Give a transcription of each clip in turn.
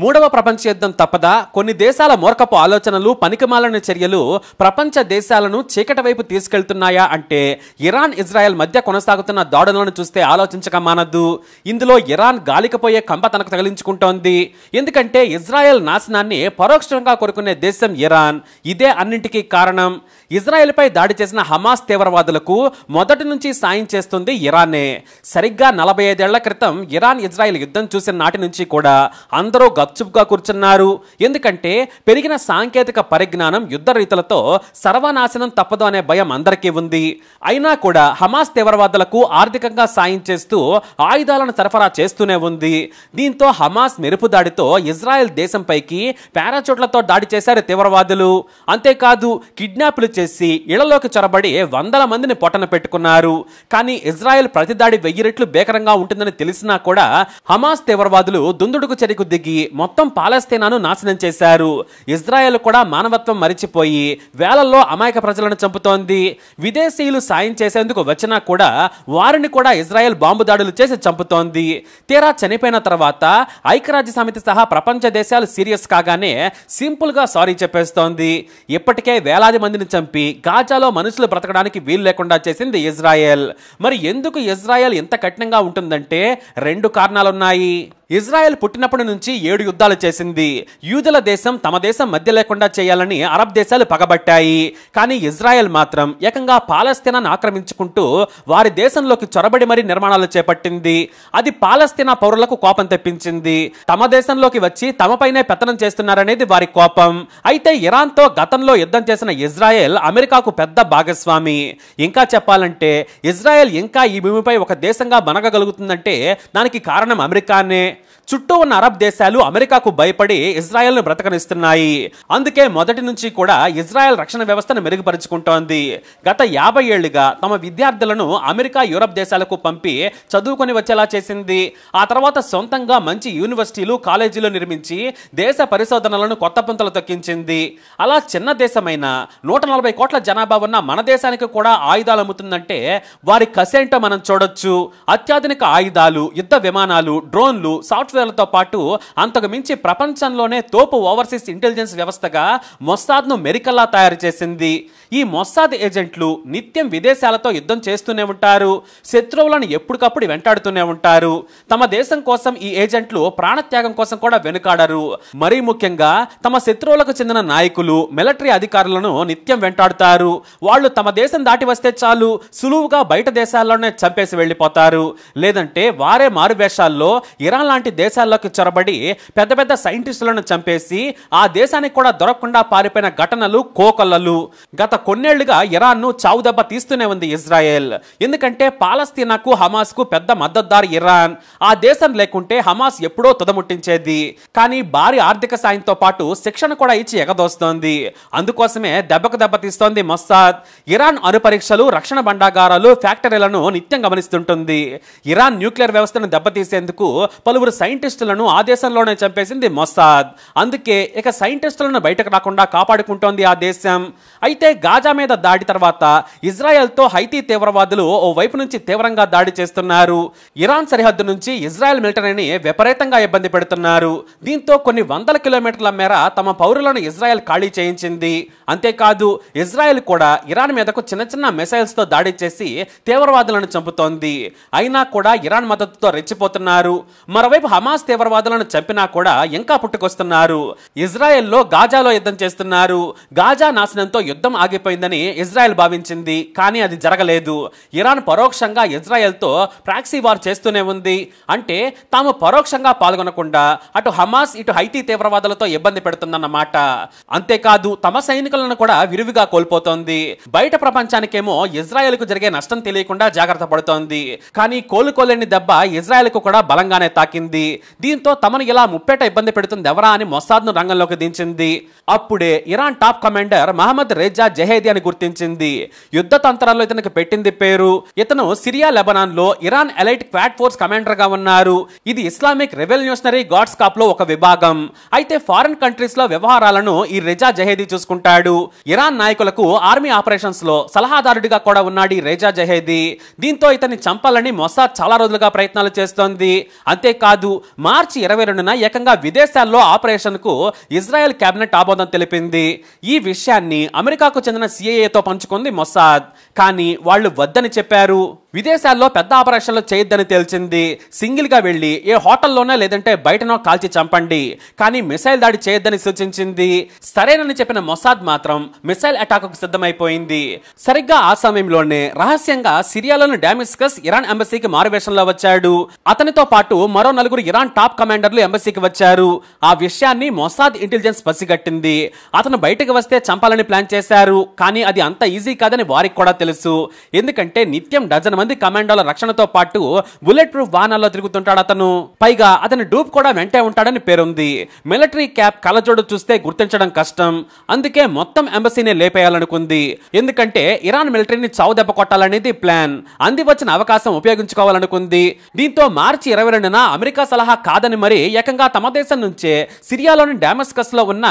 మూడవ ప్రపంచ యుద్ధం తప్పదా కొన్ని దేశాల మూర్ఖపు ఆలోచనలు పనికిమాలని చర్యలు ప్రపంచ దేశాలను చీకట వైపు తీసుకెళ్తున్నాయా అంటే ఇరాన్ ఇజ్రాయెల్ మధ్య కొనసాగుతున్న దాడులను చూస్తే ఆలోచించక మానద్దు ఇందులో ఇరాన్ గాలికపోయే కంప తనకు తగిలించుకుంటోంది ఎందుకంటే ఇజ్రాయెల్ నాశనాన్ని పరోక్షంగా కోరుకునే దేశం ఇరాన్ ఇదే అన్నింటికీ కారణం ఇజ్రాయెల్పై దాడి చేసిన హమాస్ తీవ్రవాదులకు మొదటి నుంచి సాయం చేస్తుంది ఇరానే సరిగ్గా నలభై ఐదేళ్ల క్రితం ఇరాన్ ఇజ్రాయెల్ యుద్ధం చూసిన నాటి నుంచి కూడా అందరూ గప్చుప్గా కూర్చున్నారు ఎందుకంటే పెరిగిన సాంకేతిక పరిజ్ఞానం యుద్ధ రీతులతో సర్వనాశనం తప్పదు అనే భయం అందరికీ ఉంది అయినా కూడా హమాస్ తీవ్రవాదులకు ఆర్థికంగా సాయం చేస్తూ ఆయుధాలను సరఫరా చేస్తూనే ఉంది దీంతో హమాస్ మెరుపు దాడితో ఇజ్రాయెల్ దేశంపైకి పారాచూట్లతో దాడి చేశారు తీవ్రవాదులు అంతేకాదు కిడ్నాప్లు చేసి చేసి ఇళ్లలోకి చొరబడి వందల మందిని పొట్టన పెట్టుకున్నారు కానీ ఇజ్రాయెల్ ప్రతిదాడి వెయ్యి రెట్లు భీకరంగా ఉంటుందని తెలిసినా కూడా హమాస్ తీవ్రవాదులు దుందుడుకు చెరికు దిగి మొత్తం పాలస్తీనాను నాశనం చేశారు ఇజ్రాయెల్ కూడా మానవత్వం మరిచిపోయి వేలల్లో అమాయక ప్రజలను చంపుతోంది విదేశీయులు సాయం చేసేందుకు వచ్చినా కూడా వారిని కూడా ఇజ్రాయెల్ బాంబు దాడులు చేసి చంపుతోంది తీరా చనిపోయిన తర్వాత ఐక్యరాజ్య సమితి సహా ప్రపంచ దేశాలు సీరియస్ కాగానే సింపుల్గా సారీ చెప్పేస్తోంది ఇప్పటికే వేలాది మందిని చంపి చంపి గాజాలో మనుషులు బ్రతకడానికి వీలు లేకుండా చేసింది ఇజ్రాయెల్ మరి ఎందుకు ఇజ్రాయెల్ ఎంత కఠినంగా ఉంటుందంటే రెండు కారణాలున్నాయి ఇజ్రాయెల్ పుట్టినప్పటి నుంచి ఏడు యుద్ధాలు చేసింది యూదుల దేశం తమ దేశం మధ్య లేకుండా చేయాలని అరబ్ దేశాలు పగబట్టాయి కానీ ఇజ్రాయెల్ మాత్రం ఏకంగా పాలస్తీనాను ఆక్రమించుకుంటూ వారి దేశంలోకి చొరబడి మరీ నిర్మాణాలు చేపట్టింది అది పాలస్తీనా పౌరులకు కోపం తెప్పించింది తమ దేశంలోకి వచ్చి తమపైనే పెత్తనం చేస్తున్నారనేది వారి కోపం అయితే ఇరాన్తో గతంలో యుద్ధం చేసిన ఇజ్రాయెల్ అమెరికాకు పెద్ద భాగస్వామి ఇంకా చెప్పాలంటే ఇజ్రాయెల్ ఇంకా ఈ భూమిపై ఒక దేశంగా బనగగలుగుతుందంటే దానికి కారణం అమెరికానే చుట్టూ ఉన్న అరబ్ దేశాలు అమెరికాకు భయపడి ఇజ్రాయెల్ ను బ్రతకనిస్తున్నాయి అందుకే మొదటి నుంచి కూడా ఇజ్రాయెల్ రక్షణ వ్యవస్థను మెరుగుపరుచుకుంటోంది గత యాభై ఏళ్లుగా తమ విద్యార్థులను అమెరికా యూరప్ దేశాలకు పంపి చదువుకొని వచ్చేలా చేసింది ఆ తర్వాత సొంతంగా మంచి యూనివర్సిటీలు కాలేజీలు నిర్మించి దేశ పరిశోధనలను కొత్త పుంతలు తొక్కించింది అలా చిన్న దేశమైన నూట నలభై కోట్ల జనాభా ఉన్న మన దేశానికి కూడా ఆయుధాలు అమ్ముతుందంటే వారి కసేంటో మనం చూడొచ్చు అత్యాధునిక ఆయుధాలు యుద్ధ విమానాలు డ్రోన్లు సాఫ్ట్వేర్ ఇజ్రాయెల్తో పాటు అంతకు మించి ప్రపంచంలోనే తోపు ఓవర్సీస్ ఇంటెలిజెన్స్ వ్యవస్థగా మొస్సాద్ను మెరికల్లా తయారు చేసింది ఈ మొస్సాద్ ఏజెంట్లు నిత్యం విదేశాలతో యుద్ధం చేస్తూనే ఉంటారు శత్రువులను ఎప్పటికప్పుడు వెంటాడుతూనే ఉంటారు తమ దేశం కోసం ఈ ఏజెంట్లు ప్రాణత్యాగం కోసం కూడా వెనుకాడరు మరీ ముఖ్యంగా తమ శత్రువులకు చెందిన నాయకులు మిలిటరీ అధికారులను నిత్యం వెంటాడుతారు వాళ్ళు తమ దేశం దాటి వస్తే చాలు సులువుగా బయట దేశాల్లోనే చంపేసి వెళ్ళిపోతారు లేదంటే వారే మారువేషాల్లో ఇరాన్ లాంటి దేశాల్లోకి చొరబడి పెద్ద పెద్ద సైంటిస్టులను చంపేసి ఆ దేశానికి కూడా దొరకకుండా పారిపోయిన ఘటనలు కోకొల్లలు గత కొన్నేళ్లుగా ఇరాన్ను చావుదెబ్బ తీస్తూనే ఉంది ఇజ్రాయెల్ ఎందుకంటే పాలస్తీనాకు కు పెద్ద మద్దతుదారు ఇరాన్ ఆ దేశం లేకుంటే హమాస్ ఎప్పుడో తుదముట్టించేది కానీ భారీ ఆర్థిక సాయంతో పాటు శిక్షణ కూడా ఇచ్చి ఎగదోస్తోంది అందుకోసమే దెబ్బకు దెబ్బతీస్తోంది మొస్సాద్ ఇరాన్ పరీక్షలు రక్షణ బండాగారాలు ఫ్యాక్టరీలను నిత్యం గమనిస్తుంటుంది ఇరాన్ న్యూక్లియర్ వ్యవస్థను దెబ్బతీసేందుకు పలువురు సైన్ సైంటిస్టులను ఆ దేశంలోనే చంపేసింది మొసాద్ అందుకే ఇక సైంటిస్టులను బయటకు రాకుండా కాపాడుకుంటోంది ఆ దేశం అయితే గాజా మీద దాడి తర్వాత ఇజ్రాయెల్తో హైతీ తీవ్రవాదులు ఓ వైపు నుంచి తీవ్రంగా దాడి చేస్తున్నారు ఇరాన్ సరిహద్దు నుంచి ఇజ్రాయెల్ మిలిటరీని విపరీతంగా ఇబ్బంది పెడుతున్నారు దీంతో కొన్ని వందల కిలోమీటర్ల మేర తమ పౌరులను ఇజ్రాయెల్ ఖాళీ చేయించింది అంతేకాదు ఇజ్రాయెల్ కూడా ఇరాన్ మీదకు చిన్న చిన్న మిసైల్స్తో దాడి చేసి తీవ్రవాదులను చంపుతోంది అయినా కూడా ఇరాన్ మద్దతుతో రెచ్చిపోతున్నారు మరోవైపు హమాస్ తీవ్రవాదులను చంపినా కూడా ఇంకా పుట్టుకొస్తున్నారు ఇజ్రాయెల్లో గాజాలో యుద్ధం చేస్తున్నారు గాజా నాశనంతో యుద్ధం ఆగిపోయిందని ఇజ్రాయెల్ భావించింది కానీ అది జరగలేదు ఇరాన్ పరోక్షంగా ఇజ్రాయెల్తో ప్రాక్సీ వార్ చేస్తూనే ఉంది అంటే తాము పరోక్షంగా పాల్గొనకుండా అటు హమాస్ ఇటు హైతీ తీవ్రవాదులతో ఇబ్బంది పెడుతుందన్నమాట అంతేకాదు తమ సైనికులను కూడా విరివిగా కోల్పోతోంది బయట ప్రపంచానికేమో ఇజ్రాయెల్కు జరిగే నష్టం తెలియకుండా జాగ్రత్త పడుతోంది కానీ కోలుకోలేని దెబ్బ ఇజ్రాయెల్కు కూడా బలంగానే తాకింది దీంతో తమను ఇలా ముప్పేట ఇబ్బంది పెడుతుంది ఎవరా అని మొసాద్ను రంగంలోకి దించింది అప్పుడే Iran top commander Mohammad Reza Zahedi అని గుర్తించింది యుద్ధ తంత్రాల్లో ఇతనికి పెట్టింది పేరు ఇతను సిరియా లెబనాన్ లో Iran elite Quds force commander గా ఉన్నారు ఇది ఇస్లామిక్ రెవల్యూషనరీ గాడ్స్ కాప్ లో ఒక విభాగం అయితే ఫారిన్ కంట్రీస్ లో వ్యవహారాలను ఈ రెజా జహేదీ చూసుకుంటాడు ఇరాన్ నాయకులకు ఆర్మీ ఆపరేషన్స్ లో సలహాదారుడిగా కూడా ఉన్నాడు ఈ రేజా జహేదీ దీంతో ఇతన్ని చంపాలని మొసాద్ చాలా రోజులుగా ప్రయత్నాలు చేస్తోంది అంతేకాదు మార్చి ఇరవై రెండున ఏకంగా విదేశాల్లో ఆపరేషన్కు ఇజ్రాయెల్ కేబినెట్ ఆమోదం తెలిపింది ఈ విషయాన్ని అమెరికాకు చెందిన సిఐఏతో పంచుకుంది మొసాద్ కానీ వాళ్ళు వద్దని చెప్పారు విదేశాల్లో పెద్ద ఆపరేషన్లు చేయొద్దని తేల్చింది సింగిల్గా వెళ్ళి ఏ హోటల్లోనే లేదంటే బయటనో కాల్చి చంపండి కానీ మిసైల్ దాడి చేయొద్దని సూచించింది సరేనని చెప్పిన మొసాద్ మాత్రం మిసైల్ అటాక్కు సిద్ధమైపోయింది సరిగ్గా ఆ సమయంలోనే రహస్యంగా సిరియాలోని డామిస్కస్ ఇరాన్ ఎంబసీకి మారువేషంలో వచ్చాడు అతనితో పాటు మరో నలుగురు ఇరాన్ టాప్ కమాండర్లు ఎంబసీకి వచ్చారు ఆ విషయాన్ని మొసాద్ ఇంటెలిజెన్స్ పసిగట్టింది అతను బయటకు వస్తే చంపాలని ప్లాన్ చేశారు కానీ అది అంత ఈజీ కాదని వారికి కూడా తెలుసు ఎందుకంటే నిత్యం డజన్ మంది కమాండోల రక్షణతో పాటు బుల్లెట్ ప్రూఫ్ వాహనాల్లో తిరుగుతుంటాడు అతను పైగా అతని డూప్ కూడా వెంటే ఉంటాడని పేరుంది మిలిటరీ క్యాప్ కలజోడు చూస్తే గుర్తించడం కష్టం అందుకే మొత్తం ఎంబసీనే లేపేయాలనుకుంది ఎందుకంటే ఇరాన్ మిలిటరీని చావు దెబ్బ కొట్టాలనేది ప్లాన్ అంది వచ్చిన అవకాశం ఉపయోగించుకోవాలనుకుంది దీంతో మార్చి ఇరవై రెండున అమెరికా సలహా కాదని మరి ఏకంగా తమ దేశం నుంచే సిరియాలోని డామస్కస్ లో ఉన్న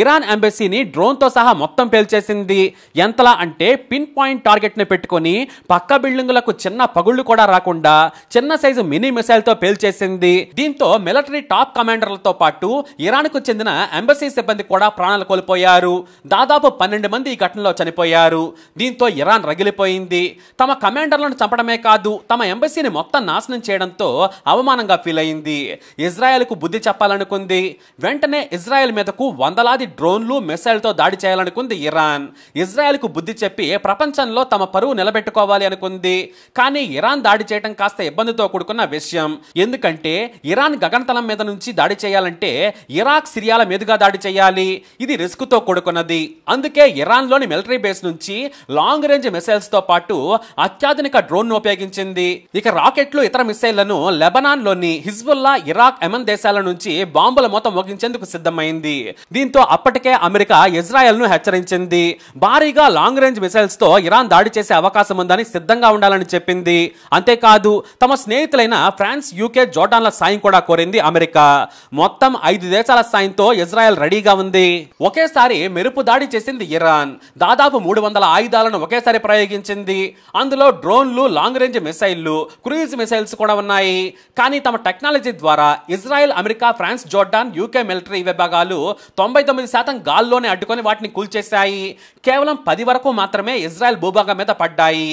ఇరాన్ ఎంబసీని డ్రోన్తో సహా మొత్తం పేల్చేసింది ఎంతలా అంటే పిన్ పాయింట్ టార్గెట్ ని పెట్టుకొని పక్క బిల్డింగులకు చిన్న పగుళ్లు కూడా రాకుండా చిన్న సైజు మినీ మిసైల్తో పేల్చేసింది దీంతో మిలిటరీ టాప్ కమాండర్లతో పాటు ఇరాన్కు చెందిన ఎంబసీ సిబ్బంది కూడా ప్రాణాలు కోల్పోయారు దాదాపు పన్నెండు మంది ఈ ఘటనలో చనిపోయారు దీంతో ఇరాన్ రగిలిపోయింది తమ కమాండర్లను చంపడమే కాదు తమ ఎంబసీని మొత్తం నాశనం చేయడంతో అవమానంగా ఫీల్ అయింది ఇజ్రాయెల్కు బుద్ధి చెప్పాలనుకుంది వెంటనే ఇజ్రాయెల్ మీదకు వందలాది డ్రోన్లు మిసైల్తో దాడి చేయాలనుకుంది ఇరాన్ ఇజ్రాయెల్కు బుద్ధి చెప్పి ప్రపంచంలో తమ పరువు నిలబెట్టుకోవాలి అనుకుంది కానీ ఇరాన్ దాడి చేయడం కాస్త ఇబ్బందితో కూడుకున్న విషయం ఎందుకంటే ఇరాన్ గగనతలం మీద నుంచి దాడి చేయాలంటే ఇరాక్ సిరియాల మీదుగా దాడి చేయాలి ఇది రిస్క్తో కూడుకున్నది అందుకే ఇరాన్ లోని మిలిటరీ బేస్ నుంచి లాంగ్ రేంజ్ తో పాటు అత్యాధునిక ను ఉపయోగించింది ఇక రాకెట్లు ఇతర మిసైళ్లను లోని హిజ్బుల్లా ఇరాక్ ఎమన్ దేశాల నుంచి బాంబుల మొత్తం మోగించేందుకు సిద్ధమైంది దీంతో అప్పటికే అమెరికా ఇజ్రాయెల్ ను హెచ్చరించింది భారీగా లాంగ్ రేంజ్ తో ఇరాన్ దాడి చేసే అవకాశం ఉందని సిద్ధంగా ఉండాలని చెప్పింది అంతేకాదు తమ స్నేహితులైన ఫ్రాన్స్ యూకే జోర్డాన్ల సాయం కూడా కోరింది అమెరికా మొత్తం ఐదు దేశాల సాయంతో ఇజ్రాయెల్ రెడీగా ఉంది ఒకేసారి మెరుపు దాడి చేసింది ఇరాన్ దాదాపు మూడు వందల ఆయుధాలను ఒకేసారి ప్రయోగించింది అందులో డ్రోన్లు లాంగ్ రేంజ్ మిసైల్లు క్రూజ్ మిసైల్స్ కూడా ఉన్నాయి కానీ తమ టెక్నాలజీ ద్వారా Israel America France Jordan UK military విభాగాలు తొంభై తొమ్మిది శాతం గాల్లోనే అడ్డుకొని వాటిని కూల్చేశాయి కేవలం పది వరకు మాత్రమే ఇజ్రాయెల్ భూభాగం మీద పడ్డాయి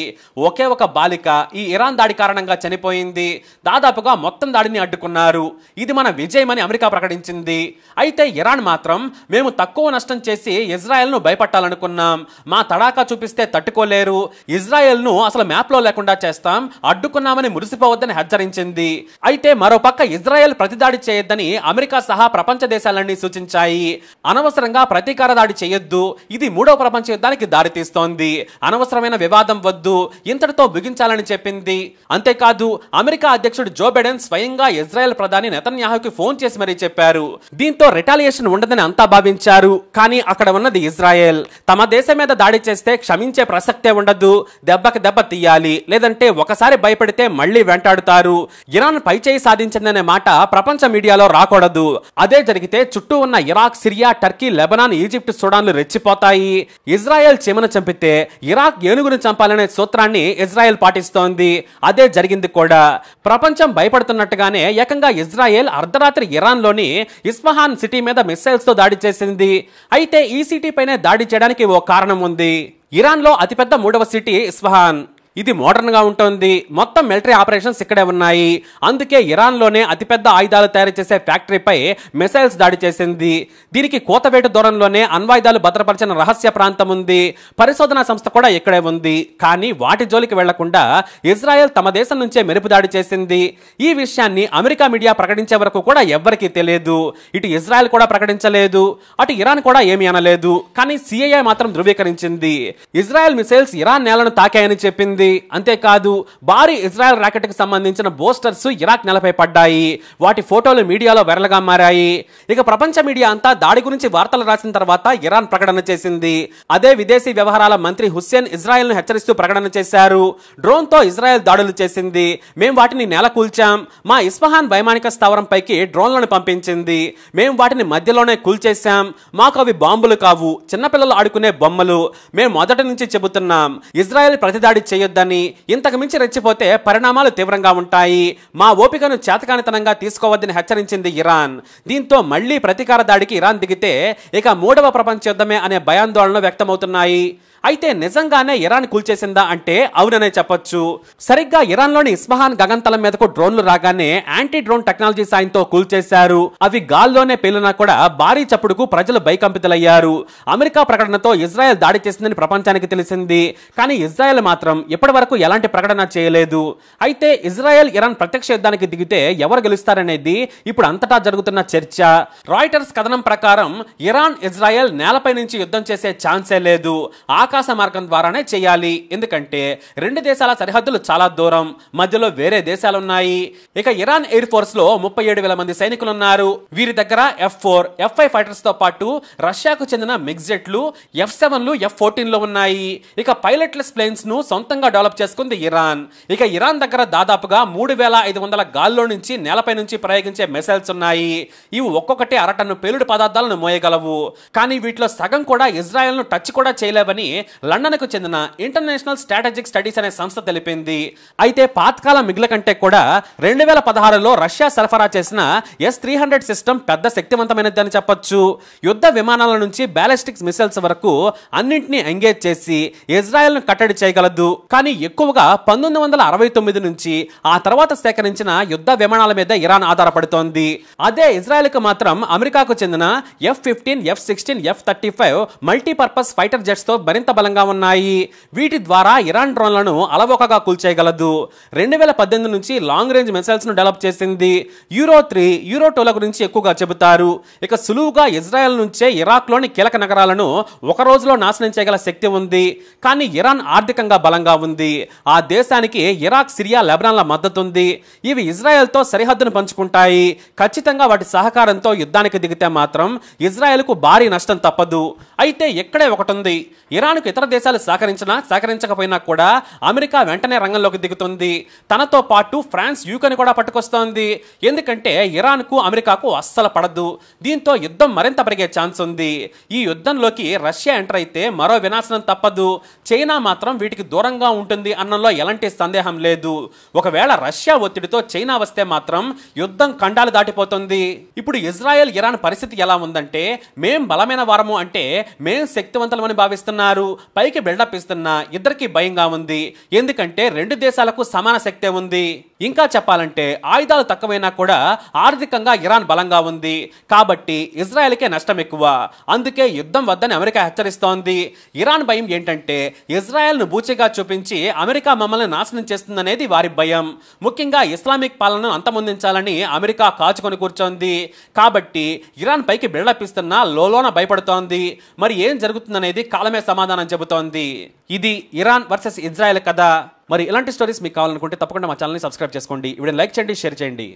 ఒకే ఒక బాల్ బాలిక ఈ ఇరాన్ దాడి కారణంగా చనిపోయింది దాదాపుగా మొత్తం దాడిని అడ్డుకున్నారు ఇది మన విజయమని అమెరికా ప్రకటించింది అయితే ఇరాన్ మాత్రం మేము తక్కువ నష్టం చేసి ఇజ్రాయెల్ను భయపట్టాలనుకున్నాం మా తడాకా చూపిస్తే తట్టుకోలేరు ఇజ్రాయెల్ను అసలు మ్యాప్లో లేకుండా చేస్తాం అడ్డుకున్నామని మురిసిపోవద్దని హెచ్చరించింది అయితే మరోపక్క ఇజ్రాయెల్ ప్రతిదాడి చేయొద్దని అమెరికా సహా ప్రపంచ దేశాలన్నీ సూచించాయి అనవసరంగా ప్రతీకార దాడి చేయొద్దు ఇది మూడవ ప్రపంచ యుద్ధానికి దారితీస్తోంది అనవసరమైన వివాదం వద్దు ఇంతటితో బిగి తగ్గించాలని చెప్పింది అంతేకాదు అమెరికా అధ్యక్షుడు జో బైడెన్ స్వయంగా ఇజ్రాయెల్ ప్రధాని నెతన్యాహుకి ఫోన్ చేసి మరీ చెప్పారు దీంతో రిటాలియేషన్ ఉండదని అంతా భావించారు కానీ అక్కడ ఉన్నది ఇజ్రాయెల్ తమ దేశం మీద దాడి చేస్తే క్షమించే ప్రసక్తే ఉండదు దెబ్బకి దెబ్బ తీయాలి లేదంటే ఒకసారి భయపడితే మళ్లీ వెంటాడుతారు ఇరాన్ పైచేయి సాధించిందనే మాట ప్రపంచ మీడియాలో రాకూడదు అదే జరిగితే చుట్టూ ఉన్న Iraq Syria Turkey Lebanon Egypt సుడాన్లు రెచ్చిపోతాయి ఇజ్రాయెల్ చీమను చంపితే ఇరాక్ ఏనుగును చంపాలనే సూత్రాన్ని ఇజ్రాయెల్ పాటిస్తోంది అదే జరిగింది కూడా ప్రపంచం భయపడుతున్నట్టుగానే ఏకంగా ఇజ్రాయెల్ అర్ధరాత్రి ఇరాన్లోని ఇస్ఫహాన్ సిటీ మీద మిస్సైల్స్తో దాడి చేసింది అయితే ఈ సిటీపైనే దాడి చేయడానికి ఓ కారణం ఉంది ఇరాన్లో అతిపెద్ద మూడవ సిటీ ఇస్ఫహాన్ ఇది మోడర్న్గా ఉంటుంది మొత్తం మిలిటరీ ఆపరేషన్స్ ఇక్కడే ఉన్నాయి అందుకే ఇరాన్లోనే అతిపెద్ద ఆయుధాలు తయారు చేసే ఫ్యాక్టరీపై మిసైల్స్ దాడి చేసింది దీనికి కోతవేటు దూరంలోనే అణ్వాయుధాలు భద్రపరిచిన రహస్య ప్రాంతం ఉంది పరిశోధనా సంస్థ కూడా ఇక్కడే ఉంది కానీ వాటి జోలికి వెళ్లకుండా ఇజ్రాయెల్ తమ దేశం నుంచే మెరుపు దాడి చేసింది ఈ విషయాన్ని అమెరికా మీడియా ప్రకటించే వరకు కూడా ఎవ్వరికీ తెలియదు ఇటు ఇజ్రాయెల్ కూడా ప్రకటించలేదు అటు ఇరాన్ కూడా ఏమీ అనలేదు కానీ సిఐఐ మాత్రం ధృవీకరించింది ఇజ్రాయెల్ మిసైల్స్ ఇరాన్ నేలను తాకాయని చెప్పింది జరిగింది అంతేకాదు భారీ ఇజ్రాయెల్ కి సంబంధించిన బోస్టర్స్ ఇరాక్ నెలపై పడ్డాయి వాటి ఫోటోలు మీడియాలో వైరల్గా మారాయి ఇక ప్రపంచ మీడియా అంతా దాడి గురించి వార్తలు రాసిన తర్వాత ఇరాన్ ప్రకటన చేసింది అదే విదేశీ వ్యవహారాల మంత్రి హుస్సేన్ ఇజ్రాయెల్ ను హెచ్చరిస్తూ ప్రకటన చేశారు డ్రోన్తో ఇజ్రాయెల్ దాడులు చేసింది మేము వాటిని నేల కూల్చాం మా ఇస్మహాన్ వైమానిక స్థావరంపైకి డ్రోన్లను పంపించింది మేము వాటిని మధ్యలోనే కూల్చేశాం మాకు అవి బాంబులు కావు చిన్నపిల్లలు ఆడుకునే బొమ్మలు మేము మొదటి నుంచి చెబుతున్నాం ఇజ్రాయెల్ ప్రతిదాడి చేయదు చేయొద్దని ఇంతకు మించి రెచ్చిపోతే పరిణామాలు తీవ్రంగా ఉంటాయి మా ఓపికను చేతకానితనంగా తీసుకోవద్దని హెచ్చరించింది ఇరాన్ దీంతో మళ్లీ ప్రతీకార దాడికి ఇరాన్ దిగితే ఇక మూడవ ప్రపంచ యుద్ధమే అనే భయాందోళనలు వ్యక్తమవుతున్నాయి అయితే నిజంగానే ఇరాన్ కూల్చేసిందా అంటే అవుననే చెప్పొచ్చు సరిగ్గా ఇరాన్లోని ఇస్మహాన్ గగంతలం మీదకు డ్రోన్లు రాగానే యాంటీ డ్రోన్ టెక్నాలజీ సాయంతో కూల్చేశారు అవి గాల్లోనే పేలినా కూడా భారీ చప్పుడుకు ప్రజలు బైకంపితులయ్యారు అమెరికా ప్రకటనతో ఇజ్రాయెల్ దాడి చేసిందని ప్రపంచానికి తెలిసింది కానీ ఇజ్రాయెల్ మాత్రం ఇప్పటి వరకు ఎలాంటి ప్రకటన చేయలేదు అయితే ఇజ్రాయెల్ ఇరాన్ ప్రత్యక్ష యుద్ధానికి దిగితే ఎవరు గెలుస్తారనేది ఇప్పుడు అంతటా జరుగుతున్న చర్చ రాయిటర్స్ కథనం ప్రకారం ఇరాన్ ఇజ్రాయెల్ నేలపై నుంచి యుద్ధం చేసే ఛాన్సే లేదు ఆ ఆకాశ మార్గం ద్వారానే చేయాలి ఎందుకంటే రెండు దేశాల సరిహద్దులు చాలా దూరం మధ్యలో వేరే దేశాలు ఉన్నాయి ఇక ఇరాన్ ఎయిర్ ఫోర్స్ లో ముప్పై ఏడు వేల మంది సైనికులు ఉన్నారు వీరి దగ్గర F four F five fighters తో పాటు రష్యాకు చెందిన మిగ్జెట్లు ఎఫ్ సెవెన్లు ఎఫ్ లో ఉన్నాయి ఇక పైలట్లెస్ ప్లేన్స్ ను సొంతంగా డెవలప్ చేసుకుంది ఇరాన్ ఇక ఇరాన్ దగ్గర దాదాపుగా మూడు వేల ఐదు వందల గాల్లో నుంచి నేలపై నుంచి ప్రయోగించే మిసైల్స్ ఉన్నాయి ఇవి ఒక్కొక్కటి అరటన్ను పేలుడు పదార్థాలను మోయగలవు కానీ వీటిలో సగం కూడా ఇజ్రాయెల్ను టచ్ కూడా చేయలేవని లండన్కు చెందిన ఇంటర్నేషనల్ స్ట్రాటజిక్ స్టడీస్ అనే సంస్థ తెలిపింది అయితే పాతకాల మిగిల కంటే కూడా రెండు వేల పదహారులో రష్యా సరఫరా చేసిన ఎస్ త్రీ హండ్రెడ్ సిస్టమ్ పెద్ద శక్తివంతమైనది అని చెప్పొచ్చు యుద్ధ విమానాల నుంచి బ్యాలిస్టిక్స్ మిసైల్స్ వరకు అన్నింటినీ ఎంగేజ్ చేసి ఇజ్రాయెల్ను కట్టడి చేయగలదు కానీ ఎక్కువగా పంతొమ్మిది వందల అరవై తొమ్మిది నుంచి ఆ తర్వాత సేకరించిన యుద్ధ విమానాల మీద ఇరాన్ ఆధారపడుతోంది అదే ఇజ్రాయెల్కు మాత్రం అమెరికాకు చెందిన F fifteen F sixteen F thirty five multipurpose fighter జెట్స్తో మరింత బలంగా ఉన్నాయి వీటి ద్వారా ఇరాన్ డ్రోన్లను అలవోకగా కూల్చేయగలదు రెండు వేల పద్దెనిమిది నుంచి లాంగ్ రేంజ్ మిసైల్స్ను డెవలప్ చేసింది యూరో త్రీ యూరో టూల గురించి ఎక్కువగా చెబుతారు ఇక సులువుగా ఇజ్రాయెల్ నుంచే ఇరాక్లోని కీలక నగరాలను ఒక రోజులో నాశనం చేయగల శక్తి ఉంది కానీ ఇరాన్ ఆర్థికంగా బలంగా ఉంది ఆ దేశానికి ఇరాక్ సిరియా లెబనాన్ల మద్దతు ఉంది ఇవి ఇజ్రాయెల్తో సరిహద్దును పంచుకుంటాయి ఖచ్చితంగా వాటి సహకారంతో యుద్ధానికి దిగితే మాత్రం ఇజ్రాయెల్కు భారీ నష్టం తప్పదు అయితే ఇక్కడే ఒకటి ఉంది ఇరాన్ అమెరికాకు ఇతర దేశాలు సహకరించినా సహకరించకపోయినా కూడా అమెరికా వెంటనే రంగంలోకి దిగుతుంది తనతో పాటు ఫ్రాన్స్ యూకని కూడా పట్టుకొస్తోంది ఎందుకంటే ఇరాన్కు అమెరికాకు అస్సలు పడదు దీంతో యుద్ధం మరింత పెరిగే ఛాన్స్ ఉంది ఈ యుద్ధంలోకి రష్యా ఎంటర్ అయితే మరో వినాశనం తప్పదు చైనా మాత్రం వీటికి దూరంగా ఉంటుంది అన్నంలో ఎలాంటి సందేహం లేదు ఒకవేళ రష్యా ఒత్తిడితో చైనా వస్తే మాత్రం యుద్ధం ఖండాలు దాటిపోతుంది ఇప్పుడు ఇజ్రాయెల్ ఇరాన్ పరిస్థితి ఎలా ఉందంటే మేం బలమైన వారము అంటే మేం శక్తివంతులమని భావిస్తున్నారు పైకి బిల్డప్ ఇస్తున్నా ఇద్దరికీ భయంగా ఉంది ఎందుకంటే రెండు దేశాలకు సమాన శక్తే ఉంది ఇంకా చెప్పాలంటే ఆయుధాలు తక్కువైనా కూడా ఆర్థికంగా ఇరాన్ బలంగా ఉంది కాబట్టి ఇజ్రాయెల్కే నష్టం ఎక్కువ అందుకే యుద్ధం వద్దని అమెరికా హెచ్చరిస్తోంది ఇరాన్ భయం ఏంటంటే ఇజ్రాయెల్ను బూచిగా చూపించి అమెరికా మమ్మల్ని నాశనం చేస్తుందనేది వారి భయం ముఖ్యంగా ఇస్లామిక్ పాలనను అంతమొందించాలని అమెరికా కాచుకొని కూర్చోంది కాబట్టి ఇరాన్ పైకి బిల్డప్ ఇస్తున్నా లోలోన భయపడుతోంది మరి ఏం జరుగుతుందనేది కాలమే సమాధానం చెబుతోంది ఇది ఇరాన్ వర్సెస్ ఇజ్రాయెల్ కథ మరి ఇలాంటి స్టోరీస్ మీకు కావాలనుకుంటే తప్పకుండా మా ఛానల్ని సబ్స్క్రైబ్ చేసుకోండి వీడియో లైక్ చేయండి షేర్ చేయండి